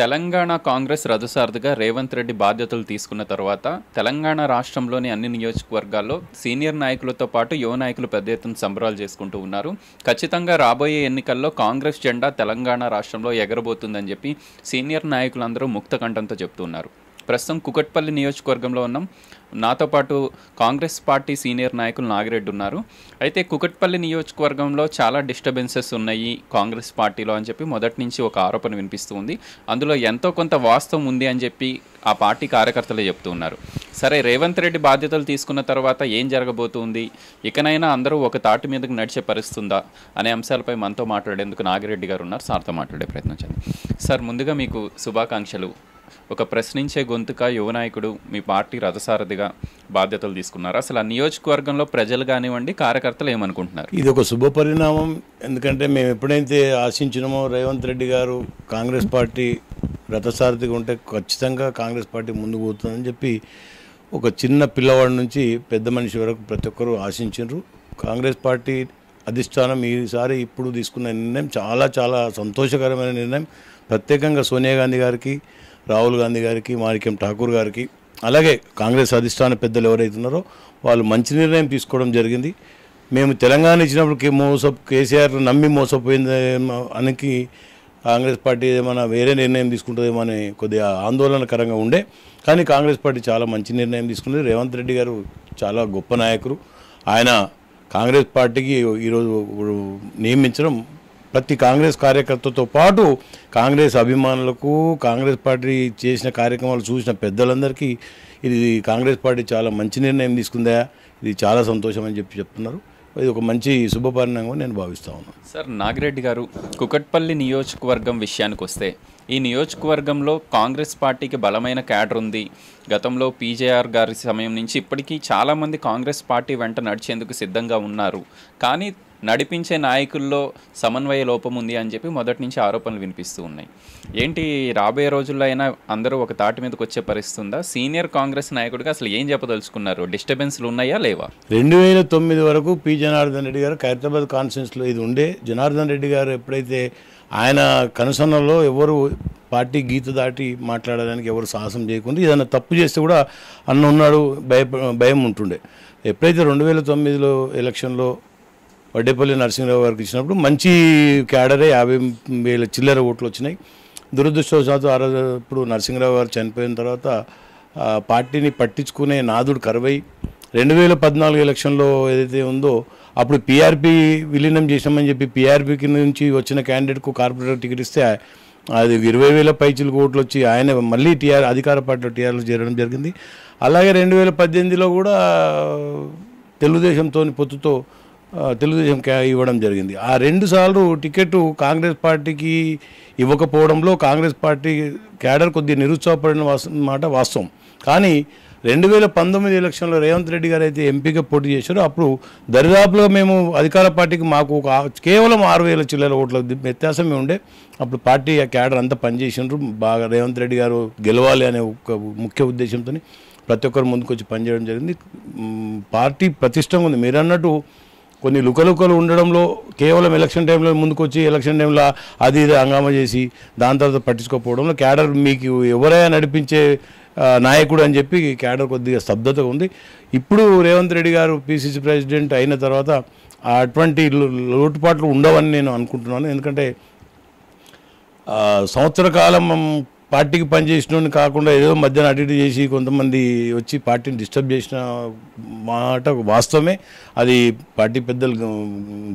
తెలంగాణ కాంగ్రెస్ రథసారథిగా రేవంత్ రెడ్డి బాధ్యతలు తీసుకున్న తర్వాత తెలంగాణ రాష్ట్రంలోని అన్ని నియోజకవర్గాల్లో సీనియర్ నాయకులతో పాటు యువ నాయకులు పెద్ద ఎత్తున సంబరాలు చేసుకుంటూ ఉన్నారు ఖచ్చితంగా రాబోయే ఎన్నికల్లో కాంగ్రెస్ జెండా తెలంగాణ రాష్ట్రంలో ఎగరబోతుందని చెప్పి సీనియర్ నాయకులందరూ ముక్తకంఠంతో చెప్తున్నారు ప్రస్తుతం కుకట్పల్లి నియోజకవర్గంలో ఉన్నాం నాతో పాటు కాంగ్రెస్ పార్టీ సీనియర్ నాయకులు నాగిరెడ్డి ఉన్నారు అయితే కుకట్పల్లి నియోజకవర్గంలో చాలా డిస్టర్బెన్సెస్ ఉన్నాయి కాంగ్రెస్ పార్టీలో అని చెప్పి మొదటి నుంచి ఒక ఆరోపణ వినిపిస్తుంది అందులో ఎంతో కొంత వాస్తవం ఉంది అని చెప్పి ఆ పార్టీ కార్యకర్తలే చెప్తూ ఉన్నారు సరే రేవంత్ రెడ్డి బాధ్యతలు తీసుకున్న తర్వాత ఏం జరగబోతుంది ఇకనైనా అందరూ ఒక తాటి మీదకు నడిచే పరిస్తుందా అనే అంశాలపై మనతో మాట్లాడేందుకు నాగిరెడ్డి గారు ఉన్నారు సార్తో మాట్లాడే ప్రయత్నం చేయండి సార్ ముందుగా మీకు శుభాకాంక్షలు ఒక ప్రశ్నించే గొంతుక యువనాయకుడు మీ పార్టీ రథసారథిగా బాధ్యతలు తీసుకున్నారు అసలు ఆ నియోజకవర్గంలో ప్రజలు కానివ్వండి కార్యకర్తలు ఏమనుకుంటున్నారు ఇది ఒక శుభ పరిణామం ఎందుకంటే మేము ఎప్పుడైతే ఆశించినమో రేవంత్ రెడ్డి గారు కాంగ్రెస్ పార్టీ రథసారథిగా ఉంటే ఖచ్చితంగా కాంగ్రెస్ పార్టీ ముందుకు పోతుందని చెప్పి ఒక చిన్న పిల్లవాడి నుంచి పెద్ద మనిషి వరకు ప్రతి ఒక్కరూ ఆశించారు కాంగ్రెస్ పార్టీ అధిష్టానం ఈసారి ఇప్పుడు తీసుకున్న నిర్ణయం చాలా చాలా సంతోషకరమైన నిర్ణయం ప్రత్యేకంగా సోనియా గాంధీ గారికి రాహుల్ గాంధీ గారికి మాణిక్యం ఠాకూర్ గారికి అలాగే కాంగ్రెస్ అధిష్టాన పెద్దలు ఎవరైతే ఉన్నారో వాళ్ళు మంచి నిర్ణయం తీసుకోవడం జరిగింది మేము తెలంగాణ ఇచ్చినప్పుడు మోస కేసీఆర్ నమ్మి మోసపోయింది అనికి కాంగ్రెస్ పార్టీ ఏమైనా వేరే నిర్ణయం తీసుకుంటుందేమో అని కొద్దిగా ఆందోళనకరంగా ఉండే కానీ కాంగ్రెస్ పార్టీ చాలా మంచి నిర్ణయం తీసుకున్నది రేవంత్ రెడ్డి గారు చాలా గొప్ప నాయకులు ఆయన కాంగ్రెస్ పార్టీకి ఈరోజు నియమించడం ప్రతి కాంగ్రెస్ కార్యకర్తతో పాటు కాంగ్రెస్ అభిమానులకు కాంగ్రెస్ పార్టీ చేసిన కార్యక్రమాలు చూసిన పెద్దలందరికీ ఇది కాంగ్రెస్ పార్టీ చాలా మంచి నిర్ణయం తీసుకుందా ఇది చాలా సంతోషం అని చెప్పి చెప్తున్నారు ఇది ఒక మంచి శుభపరిణామం నేను భావిస్తా ఉన్నాను సార్ నాగిరెడ్డి గారు కుకట్పల్లి నియోజకవర్గం విషయానికి వస్తే ఈ నియోజకవర్గంలో కాంగ్రెస్ పార్టీకి బలమైన క్యాడర్ ఉంది గతంలో పీజేఆర్ గారి సమయం నుంచి ఇప్పటికీ చాలామంది కాంగ్రెస్ పార్టీ వెంట నడిచేందుకు సిద్ధంగా ఉన్నారు కానీ నడిపించే నాయకుల్లో సమన్వయ లోపం ఉంది అని చెప్పి మొదటి నుంచి ఆరోపణలు వినిపిస్తూ ఉన్నాయి ఏంటి రాబోయే రోజుల్లో అయినా అందరూ ఒక తాటి మీదకి వచ్చే పరిస్థితి సీనియర్ కాంగ్రెస్ నాయకుడిగా అసలు ఏం చెప్పదలుచుకున్నారు డిస్టర్బెన్స్లు ఉన్నాయా లేవా రెండు వేల తొమ్మిది వరకు పి జనార్దన్ రెడ్డి గారు ఖైరతాబాద్ కాన్ఫరెన్స్లో ఇది ఉండే జనార్దన్ రెడ్డి గారు ఎప్పుడైతే ఆయన కనుసన్నలో ఎవరు పార్టీ గీత దాటి మాట్లాడడానికి ఎవరు సాహసం చేయకుండా ఏదైనా తప్పు చేస్తే కూడా అన్న ఉన్నాడు భయ భయం ఉంటుండే ఎప్పుడైతే రెండు వేల తొమ్మిదిలో ఎలక్షన్లో వడ్డేపల్లి నరసింహరావు గారికి ఇచ్చినప్పుడు మంచి క్యాడరే యాభై వేల చిల్లర ఓట్లు వచ్చినాయి దురదృష్టవశాత్తు ఆ రోజు ఇప్పుడు నరసింహరావు గారు చనిపోయిన తర్వాత పార్టీని పట్టించుకునే నాదుడు కరువై రెండు వేల పద్నాలుగు ఎలక్షన్లో ఏదైతే ఉందో అప్పుడు పీఆర్పీ విలీనం చేసామని చెప్పి పీఆర్పీకి నుంచి వచ్చిన క్యాండిడేట్కు కార్పొరేటర్ టికెట్ ఇస్తే అది ఇరవై వేల పైచులకు ఓట్లు వచ్చి ఆయన మళ్ళీ టీఆర్ అధికార పార్టీలో టీఆర్లో చేరడం జరిగింది అలాగే రెండు వేల పద్దెనిమిదిలో కూడా తెలుగుదేశంతో పొత్తుతో తెలుగుదేశం ఇవ్వడం జరిగింది ఆ రెండు సార్లు టికెట్ కాంగ్రెస్ పార్టీకి ఇవ్వకపోవడంలో కాంగ్రెస్ పార్టీ క్యాడర్ కొద్దిగా నిరుత్సాహపడిన మాట వాస్తవం కానీ రెండు వేల పంతొమ్మిది ఎలక్షన్లో రేవంత్ రెడ్డి గారు అయితే ఎంపీగా పోటీ చేశారో అప్పుడు దరిదాపులో మేము అధికార పార్టీకి మాకు కేవలం ఆరు వేల చిల్లర ఓట్ల వ్యత్యాసమే ఉండే అప్పుడు పార్టీ ఆ క్యాడర్ అంతా పనిచేసినారు బాగా రేవంత్ రెడ్డి గారు గెలవాలి అనే ఒక ముఖ్య ఉద్దేశంతో ప్రతి ఒక్కరు ముందుకొచ్చి పనిచేయడం జరిగింది పార్టీ ప్రతిష్టంగా ఉంది మీరు అన్నట్టు కొన్ని లుకలుకలు ఉండడంలో కేవలం ఎలక్షన్ టైంలో ముందుకొచ్చి ఎలక్షన్ టైంలో అది ఇది హంగామా చేసి దాని తర్వాత పట్టించుకోకపోవడంలో క్యాడర్ మీకు ఎవరైనా నడిపించే నాయకుడు అని చెప్పి క్యాడర్ కొద్దిగా స్తబ్దతగా ఉంది ఇప్పుడు రేవంత్ రెడ్డి గారు పిసిసి ప్రెసిడెంట్ అయిన తర్వాత అటువంటి లోటుపాట్లు ఉండవని నేను అనుకుంటున్నాను ఎందుకంటే సంవత్సర కాలం పార్టీకి పనిచేసిన కాకుండా ఏదో మధ్యాహ్నం అటు ఇటు చేసి కొంతమంది వచ్చి పార్టీని డిస్టర్బ్ చేసిన మాట వాస్తవమే అది పార్టీ పెద్దలు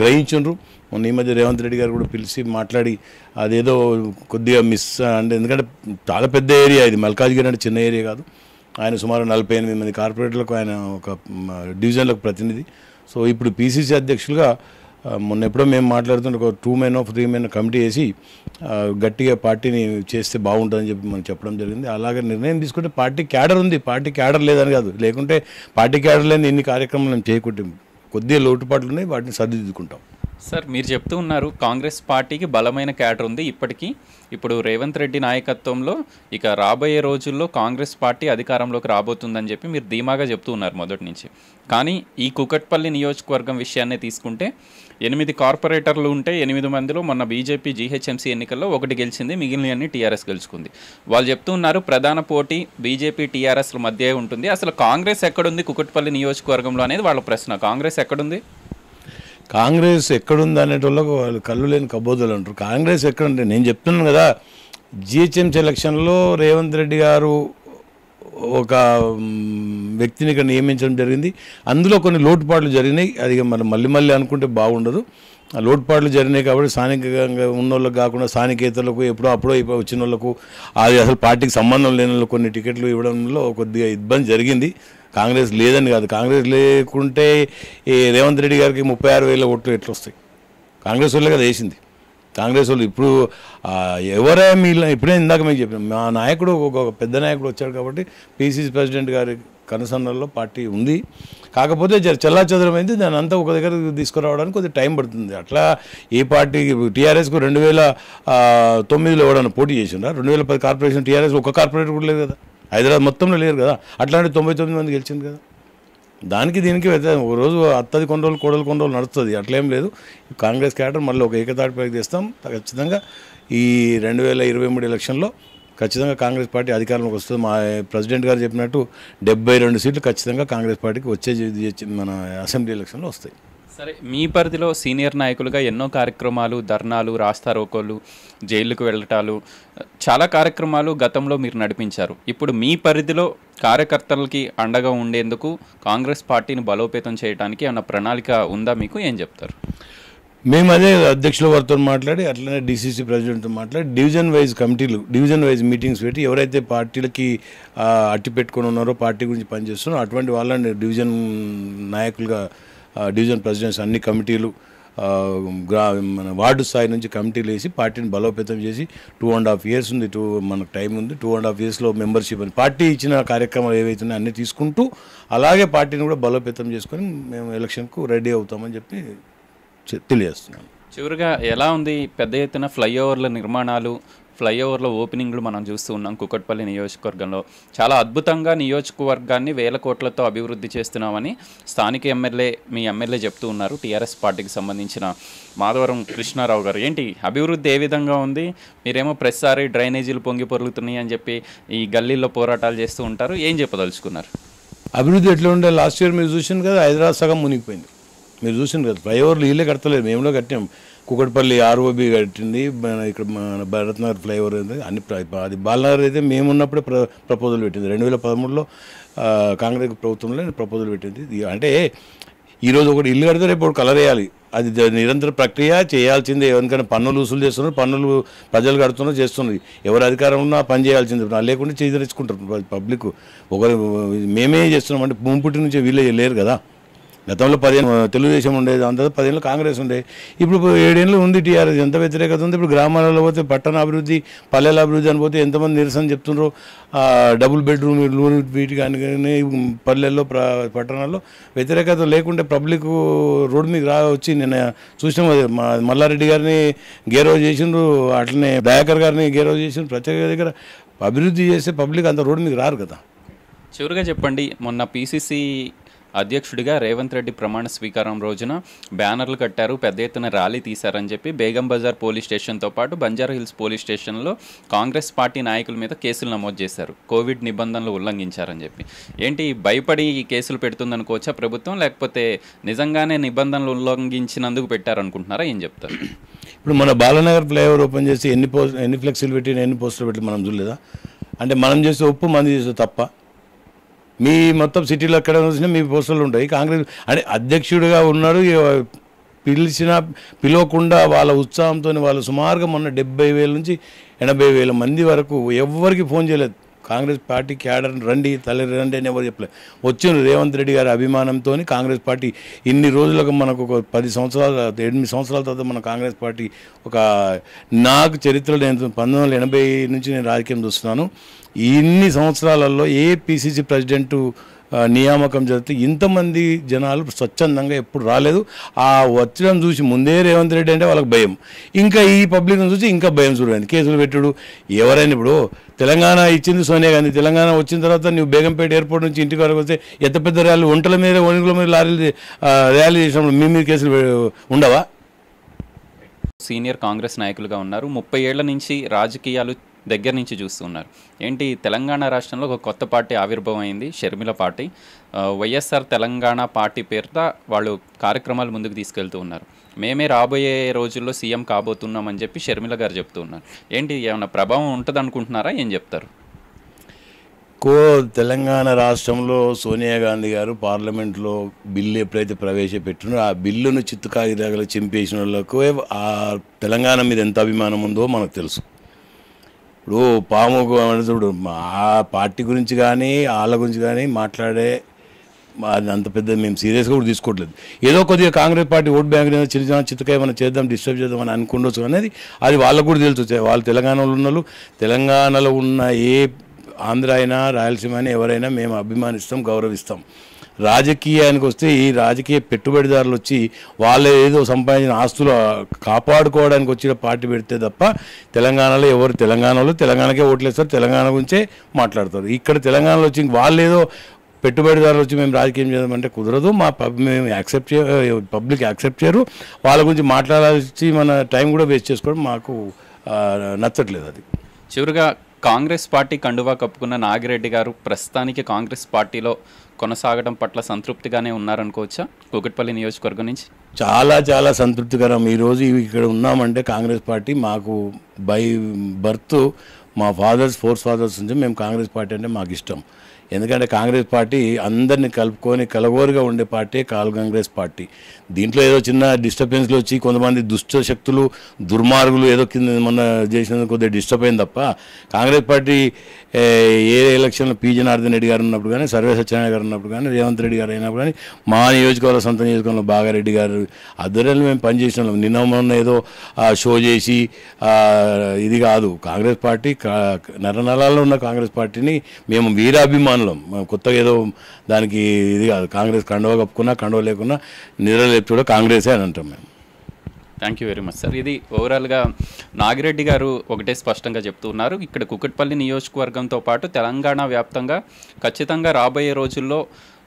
గ్రహించు మొన్న ఈ మధ్య రేవంత్ రెడ్డి గారు కూడా పిలిచి మాట్లాడి అదేదో కొద్దిగా మిస్ అంటే ఎందుకంటే చాలా పెద్ద ఏరియా ఇది మల్కాజ్గిరి అంటే చిన్న ఏరియా కాదు ఆయన సుమారు నలభై ఎనిమిది మంది కార్పొరేటర్లకు ఆయన ఒక డివిజన్లకు ప్రతినిధి సో ఇప్పుడు పీసీసీ అధ్యక్షులుగా మొన్న ఎప్పుడో మేము మాట్లాడుతుంటే ఒక two men of three men committee వేసి గట్టిగా పార్టీని చేస్తే బాగుంటుందని చెప్పి మనం చెప్పడం జరిగింది అలాగే నిర్ణయం తీసుకుంటే పార్టీ క్యాడర్ ఉంది పార్టీ క్యాడర్ లేదని కాదు లేకుంటే పార్టీ క్యాడర్ లేని ఇన్ని కార్యక్రమాలు మేము చేయకుంటే కొద్దిగా లోటుపాట్లు ఉన్నాయి వాటిని సరిదిద్దుకుంటాం సార్ మీరు చెప్తూ ఉన్నారు కాంగ్రెస్ పార్టీకి బలమైన క్యాడర్ ఉంది ఇప్పటికీ ఇప్పుడు రేవంత్ రెడ్డి నాయకత్వంలో ఇక రాబోయే రోజుల్లో కాంగ్రెస్ పార్టీ అధికారంలోకి రాబోతుందని చెప్పి మీరు ధీమాగా చెప్తూ ఉన్నారు మొదటి నుంచి కానీ ఈ కుకట్పల్లి నియోజకవర్గం విషయాన్ని తీసుకుంటే ఎనిమిది కార్పొరేటర్లు ఉంటే ఎనిమిది మందిలో మొన్న బీజేపీ జీహెచ్ఎంసీ ఎన్నికల్లో ఒకటి గెలిచింది అన్ని టీఆర్ఎస్ గెలుచుకుంది వాళ్ళు చెప్తూ ఉన్నారు ప్రధాన పోటీ బీజేపీ టీఆర్ఎస్ల మధ్య ఉంటుంది అసలు కాంగ్రెస్ ఎక్కడుంది కుకట్పల్లి నియోజకవర్గంలో అనేది వాళ్ళ ప్రశ్న కాంగ్రెస్ ఎక్కడుంది కాంగ్రెస్ ఎక్కడుంది అనేటోళ్ళకు వాళ్ళు కళ్ళు లేని కబోదులు అంటారు కాంగ్రెస్ ఎక్కడుంటే నేను చెప్తున్నాను కదా జిహెచ్ఎంసీ ఎలక్షన్లో రేవంత్ రెడ్డి గారు ఒక వ్యక్తిని ఇక్కడ నియమించడం జరిగింది అందులో కొన్ని లోటుపాట్లు జరిగినాయి అది మనం మళ్ళీ మళ్ళీ అనుకుంటే బాగుండదు ఆ లోటుపాట్లు జరిగినాయి కాబట్టి స్థానికంగా ఉన్న వాళ్ళకి కాకుండా స్థానికేతలకు ఎప్పుడో అప్పుడో వచ్చిన వాళ్ళకు అది అసలు పార్టీకి సంబంధం లేని కొన్ని టికెట్లు ఇవ్వడంలో కొద్దిగా ఇబ్బంది జరిగింది కాంగ్రెస్ లేదని కాదు కాంగ్రెస్ లేకుంటే ఈ రేవంత్ రెడ్డి గారికి ముప్పై ఆరు వేల ఓట్లు ఎట్లొస్తాయి వస్తాయి కాంగ్రెస్ వాళ్ళే కదా వేసింది కాంగ్రెస్ వాళ్ళు ఇప్పుడు ఎవరే మీ ఇప్పుడే ఇందాక మీకు చెప్పిన మా నాయకుడు ఒక పెద్ద నాయకుడు వచ్చాడు కాబట్టి పీసీసీ ప్రెసిడెంట్ గారి కనుసన్నల్లో పార్టీ ఉంది కాకపోతే చల్లా చదరమైంది దాని అంతా ఒక దగ్గర తీసుకురావడానికి కొద్దిగా టైం పడుతుంది అట్లా ఏ పార్టీ టీఆర్ఎస్కు రెండు వేల తొమ్మిదిలో ఎవడన్నా పోటీ చేసిండ్రా రెండు వేల పది కార్పొరేషన్ టీఆర్ఎస్ ఒక కార్పొరేటర్ కూడా లేదు కదా హైదరాబాద్ మొత్తంలో లేరు కదా అట్లాంటి తొంభై తొమ్మిది మంది గెలిచింది కదా దానికి దీనికి ఒక రోజు అత్తది కొండలు కోడలు కొండలు నడుస్తుంది నడుస్తుంది అట్లేం లేదు కాంగ్రెస్ క్యాడర్ మళ్ళీ ఒక పైకి తెస్తాం ఖచ్చితంగా ఈ రెండు వేల ఇరవై మూడు ఎలక్షన్లో ఖచ్చితంగా కాంగ్రెస్ పార్టీ అధికారంలోకి వస్తుంది మా ప్రెసిడెంట్ గారు చెప్పినట్టు డెబ్బై రెండు సీట్లు ఖచ్చితంగా కాంగ్రెస్ పార్టీకి వచ్చే మన అసెంబ్లీ ఎలక్షన్లో వస్తాయి సరే మీ పరిధిలో సీనియర్ నాయకులుగా ఎన్నో కార్యక్రమాలు ధర్నాలు రాస్తారోకోలు జైలుకు వెళ్ళటాలు చాలా కార్యక్రమాలు గతంలో మీరు నడిపించారు ఇప్పుడు మీ పరిధిలో కార్యకర్తలకి అండగా ఉండేందుకు కాంగ్రెస్ పార్టీని బలోపేతం చేయడానికి అన్న ప్రణాళిక ఉందా మీకు ఏం చెప్తారు మేము అదే అధ్యక్షుల వారితో మాట్లాడి అట్లనే డీసీసీ ప్రెసిడెంట్తో మాట్లాడి డివిజన్ వైజ్ కమిటీలు డివిజన్ వైజ్ మీటింగ్స్ పెట్టి ఎవరైతే పార్టీలకి అట్టి పెట్టుకుని ఉన్నారో పార్టీ గురించి పనిచేస్తున్నారో అటువంటి వాళ్ళని డివిజన్ నాయకులుగా డివిజన్ ప్రెసిడెంట్స్ అన్ని కమిటీలు గ్రా మన వార్డు స్థాయి నుంచి కమిటీలు వేసి పార్టీని బలోపేతం చేసి టూ అండ్ హాఫ్ ఇయర్స్ ఉంది టూ మనకు టైం ఉంది టూ అండ్ హాఫ్ ఇయర్స్లో మెంబర్షిప్ అని పార్టీ ఇచ్చిన కార్యక్రమాలు ఏవైతున్నాయో అన్నీ తీసుకుంటూ అలాగే పార్టీని కూడా బలోపేతం చేసుకొని మేము ఎలక్షన్కు రెడీ అవుతామని చెప్పి తెలియజేస్తున్నాను చివరిగా ఎలా ఉంది పెద్ద ఎత్తున ఫ్లైఓవర్ల నిర్మాణాలు ఫ్లైఓవర్ల ఓపెనింగ్లు మనం చూస్తూ ఉన్నాం కుకట్పల్లి నియోజకవర్గంలో చాలా అద్భుతంగా నియోజకవర్గాన్ని వేల కోట్లతో అభివృద్ధి చేస్తున్నామని స్థానిక ఎమ్మెల్యే మీ ఎమ్మెల్యే చెప్తూ ఉన్నారు టీఆర్ఎస్ పార్టీకి సంబంధించిన మాధవరం కృష్ణారావు గారు ఏంటి అభివృద్ధి ఏ విధంగా ఉంది మీరేమో ప్రతిసారి డ్రైనేజీలు పొంగి పొరుగుతున్నాయి అని చెప్పి ఈ గల్లీల్లో పోరాటాలు చేస్తూ ఉంటారు ఏం చెప్పదలుచుకున్నారు అభివృద్ధి ఎట్లా ఉండే లాస్ట్ ఇయర్ మీరు చూసింది కదా హైదరాబాద్ సగం మునిగిపోయింది మీరు చూసింది కదా ఫ్లైఓవర్లు ఇల్లే కడతలేదు మేములో కట్టాం కుకట్పల్లి ఆర్ఓబి కట్టింది మన ఇక్కడ మన భరత్నగర్ ఫ్లైఓవర్ అన్ని అది బాలనగర్ అయితే ఉన్నప్పుడే ప్ర ప్రపోజల్ పెట్టింది రెండు వేల పదమూడులో కాంగ్రెస్ ప్రభుత్వంలో ప్రపోజల్ పెట్టింది అంటే ఈరోజు ఒకటి ఇల్లు కడితే రేపు కలర్ వేయాలి అది నిరంతర ప్రక్రియ చేయాల్సిందే ఎవరికైనా పన్నులు వసూలు చేస్తున్నారు పన్నులు ప్రజలు కడుతున్నారు చేస్తున్నది ఎవరు అధికారం ఉన్నా పని చేయాల్సిందే లేకుండా చేదరించుకుంటారు పబ్లిక్ ఒకరు మేమే చేస్తున్నాం అంటే ముంపుటి నుంచి వీళ్ళే లేరు కదా గతంలో పదిహేను తెలుగుదేశం ఉండేది అంత పదిహేను కాంగ్రెస్ ఉండే ఇప్పుడు ఏడేళ్ళు ఉంది టీఆర్ఎస్ ఎంత వ్యతిరేకత ఉంది ఇప్పుడు గ్రామాలలో పోతే పట్టణ అభివృద్ధి పల్లెల అభివృద్ధి అని పోతే ఎంతమంది నిరసన చెప్తున్నారు డబుల్ బెడ్రూమ్ యూనిట్ వీటి కానీ పల్లెల్లో పట్టణాల్లో వ్యతిరేకత లేకుంటే పబ్లిక్ రోడ్ మీద రా వచ్చి నేను చూసినాం మల్లారెడ్డి గారిని గేరో చేసిండ్రు అట్లనే దయాకర్ గారిని గేరో చేసిండ్రు ప్రత్యేక దగ్గర అభివృద్ధి చేస్తే పబ్లిక్ అంత రోడ్ మీద రారు కదా చివరిగా చెప్పండి మొన్న పీసీసీ అధ్యక్షుడిగా రేవంత్ రెడ్డి ప్రమాణ స్వీకారం రోజున బ్యానర్లు కట్టారు పెద్ద ఎత్తున ర్యాలీ తీశారని చెప్పి బేగం బజార్ పోలీస్ స్టేషన్తో పాటు బంజారా హిల్స్ పోలీస్ స్టేషన్లో కాంగ్రెస్ పార్టీ నాయకుల మీద కేసులు నమోదు చేశారు కోవిడ్ నిబంధనలు ఉల్లంఘించారని చెప్పి ఏంటి భయపడి ఈ కేసులు పెడుతుందనుకోవచ్చా ప్రభుత్వం లేకపోతే నిజంగానే నిబంధనలు ఉల్లంఘించినందుకు పెట్టారనుకుంటున్నారా ఏం చెప్తారు ఇప్పుడు మన బాలనగర్ ఫ్లైఓవర్ ఓపెన్ చేసి ఎన్ని పోస్ట్ ఎన్ని ఫ్లెక్సీలు పెట్టి ఎన్ని పోస్టులు పెట్టి మనం చూడలేదా అంటే మనం చేసే ఉప్పు మంది చేసే తప్ప మీ మొత్తం సిటీలో ఎక్కడ చూసినా మీ పోస్టులు ఉంటాయి కాంగ్రెస్ అంటే అధ్యక్షుడిగా ఉన్నాడు పిలిచిన పిలవకుండా వాళ్ళ ఉత్సాహంతో వాళ్ళు సుమారుగా మొన్న డెబ్బై వేల నుంచి ఎనభై వేల మంది వరకు ఎవ్వరికి ఫోన్ చేయలేదు కాంగ్రెస్ పార్టీ క్యాడర్ రండి తల్లి రండి అని ఎవరు చెప్పలేదు వచ్చిన రేవంత్ రెడ్డి గారి అభిమానంతో కాంగ్రెస్ పార్టీ ఇన్ని రోజులకు మనకు ఒక పది సంవత్సరాల ఎనిమిది సంవత్సరాల తర్వాత మన కాంగ్రెస్ పార్టీ ఒక నాకు చరిత్రలో నేను పంతొమ్మిది వందల ఎనభై నుంచి నేను రాజకీయం చూస్తున్నాను ఇన్ని సంవత్సరాలలో ఏ పిసిసి ప్రెసిడెంటు నియామకం జరిగితే ఇంతమంది జనాలు స్వచ్ఛందంగా ఎప్పుడు రాలేదు ఆ వచ్చడం చూసి ముందే రేవంత్ రెడ్డి అంటే వాళ్ళకి భయం ఇంకా ఈ పబ్లిక్ని చూసి ఇంకా భయం చూడండి కేసులు పెట్టుడు ఎవరైనా ఇప్పుడు తెలంగాణ ఇచ్చింది సోనియా గాంధీ తెలంగాణ వచ్చిన తర్వాత నువ్వు బేగంపేట ఎయిర్పోర్ట్ నుంచి ఇంటికి వరకు వస్తే ఎంత పెద్ద ర్యాలీ ఒంటల మీద ఒనుగుల మీద లారీలు ర్యాలీ చేసినప్పుడు మీ మీద కేసులు ఉండవా సీనియర్ కాంగ్రెస్ నాయకులుగా ఉన్నారు ముప్పై ఏళ్ల నుంచి రాజకీయాలు దగ్గర నుంచి చూస్తున్నారు ఏంటి తెలంగాణ రాష్ట్రంలో ఒక కొత్త పార్టీ ఆవిర్భవమైంది అయింది షర్మిల పార్టీ వైఎస్ఆర్ తెలంగాణ పార్టీ పేరుతో వాళ్ళు కార్యక్రమాలు ముందుకు తీసుకెళ్తూ ఉన్నారు మేమే రాబోయే రోజుల్లో సీఎం కాబోతున్నామని చెప్పి షర్మిల గారు చెప్తూ ఉన్నారు ఏంటి ఏమైనా ప్రభావం ఉంటుంది అనుకుంటున్నారా ఏం చెప్తారు కో తెలంగాణ రాష్ట్రంలో సోనియా గాంధీ గారు పార్లమెంట్లో బిల్లు ఎప్పుడైతే ప్రవేశపెట్టినో ఆ బిల్లును చిత్తకాగిదాగలు చింపేసిన వాళ్ళకు ఆ తెలంగాణ మీద ఎంత అభిమానం ఉందో మనకు తెలుసు ఇప్పుడు పాము చూడు ఆ పార్టీ గురించి కానీ వాళ్ళ గురించి కానీ మాట్లాడే అది అంత పెద్ద మేము సీరియస్గా కూడా తీసుకోవట్లేదు ఏదో కొద్దిగా కాంగ్రెస్ పార్టీ ఓట్ బ్యాంక్ చిన్న చిన్న చిత్తక ఏమైనా చేద్దాం డిస్టర్బ్ చేద్దామని అనుకుండొచ్చు అనేది అది వాళ్ళకు కూడా తెలుసు వాళ్ళు తెలంగాణలో ఉన్న తెలంగాణలో ఉన్న ఏ ఆంధ్ర అయినా రాయలసీమ అయినా ఎవరైనా మేము అభిమానిస్తాం గౌరవిస్తాం రాజకీయానికి వస్తే ఈ రాజకీయ పెట్టుబడిదారులు వచ్చి వాళ్ళ ఏదో సంపాదించిన ఆస్తులు కాపాడుకోవడానికి వచ్చిన పార్టీ పెడితే తప్ప తెలంగాణలో ఎవరు తెలంగాణలో తెలంగాణకే ఓట్లేస్తారు తెలంగాణ గురించే మాట్లాడతారు ఇక్కడ తెలంగాణలో వచ్చి వాళ్ళు ఏదో పెట్టుబడిదారులు వచ్చి మేము రాజకీయం చేద్దామంటే కుదరదు మా మేము యాక్సెప్ట్ చే పబ్లిక్ యాక్సెప్ట్ చేయరు వాళ్ళ గురించి మాట్లాడాల్సి మన టైం కూడా వేస్ట్ చేసుకోవడం మాకు నచ్చట్లేదు అది చివరిగా కాంగ్రెస్ పార్టీ కండువా కప్పుకున్న నాగిరెడ్డి గారు ప్రస్తుతానికి కాంగ్రెస్ పార్టీలో కొనసాగడం పట్ల సంతృప్తిగానే ఉన్నారనుకోవచ్చా కూకట్పల్లి నియోజకవర్గం నుంచి చాలా చాలా సంతృప్తికరం ఈరోజు ఇక్కడ ఉన్నామంటే కాంగ్రెస్ పార్టీ మాకు బై బర్త్ మా ఫాదర్స్ ఫోర్స్ ఫాదర్స్ నుంచి మేము కాంగ్రెస్ పార్టీ అంటే మాకు ఇష్టం ఎందుకంటే కాంగ్రెస్ పార్టీ అందరిని కలుపుకొని కలగోరుగా ఉండే పార్టీ కాల్ కాంగ్రెస్ పార్టీ దీంట్లో ఏదో చిన్న డిస్టర్బెన్స్లు వచ్చి కొంతమంది దుష్ట శక్తులు దుర్మార్గులు ఏదో కింద మొన్న చేసినందుకు కొద్దిగా డిస్టర్బ్ అయింది తప్ప కాంగ్రెస్ పార్టీ ఏ ఎలక్షన్లో పి జనార్దన్ రెడ్డి గారు ఉన్నప్పుడు కానీ సర్వే సత్యనారాయణ గారు ఉన్నప్పుడు కానీ రేవంత్ రెడ్డి గారు అయినప్పుడు కానీ మా నియోజకవర్గ సొంత నియోజకవర్గంలో బాగారెడ్డి గారు అద్దరిలో మేము పనిచేసిన నిన్న మొన్న ఏదో షో చేసి ఇది కాదు కాంగ్రెస్ పార్టీ నరనలాల్లో ఉన్న కాంగ్రెస్ పార్టీని మేము వీరాభిమానం అభిమానులం కొత్తగా ఏదో దానికి ఇది కాదు కాంగ్రెస్ కండవ కప్పుకున్నా కండవ లేకున్నా నిద్రలేపు కూడా కాంగ్రెసే అని అంటాం మేము thank you very much sir ఇది ఓవరాల్గా నాగిరెడ్డి గారు ఒకటే స్పష్టంగా చెప్తున్నారు ఇక్కడ కుక్కట్పల్లి నియోజకవర్గంతో పాటు తెలంగాణ వ్యాప్తంగా ఖచ్చితంగా రాబోయే రోజుల్లో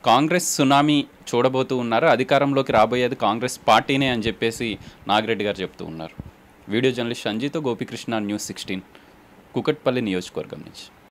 కాంగ్రెస్ సునామీ చూడబోతూ ఉన్నారు అధికారంలోకి రాబోయేది కాంగ్రెస్ పార్టీనే అని చెప్పేసి నాగిరెడ్డి గారు చెప్తూ ఉన్నారు వీడియో జర్నలిస్ట్ సంజీతో గోపికృష్ణ న్యూస్ సిక్స్టీన్ కుకట్పల్లి నియోజకవర్గం నుంచి